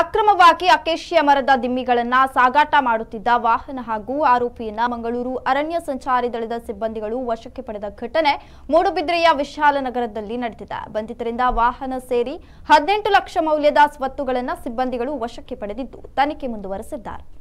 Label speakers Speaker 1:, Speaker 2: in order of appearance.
Speaker 1: ಅಕ್ರಮವಾಗಿ ಅಕೇಶಿಯ ಮರದ ದಿಮ್ಮಿಗಳನ್ನ ಸಾಗಾಟ ಮಾಡುತ್ತಿದ್ದ ವಾಹನ ಹಾಗೂ ಆರೋಪಿಯನ್ನ ಮಂಗಳೂರು ಅರಣ್ಯ ಸಂಚಾರಿ ದಳದ ಸಿಬ್ಬಂದಿಗಳು ವಶಕ್ಕೆ ಪಡೆದ ಘಟನೆ ಮೂಡುಬಿದ್ರೆಯ ವಿಶಾಲನಗರದಲ್ಲಿ ನಡೆದಿದೆ ಬಂಧಿತರಿಂದ ವಾಹನ ಸೇರಿ ಹದಿನೆಂಟು ಲಕ್ಷ ಮೌಲ್ಯದ ಸ್ವತ್ತುಗಳನ್ನ ಸಿಬ್ಬಂದಿಗಳು ವಶಕ್ಕೆ ಪಡೆದಿದ್ದು ತನಿಖೆ ಮುಂದುವರೆಸಿದ್ದಾರೆ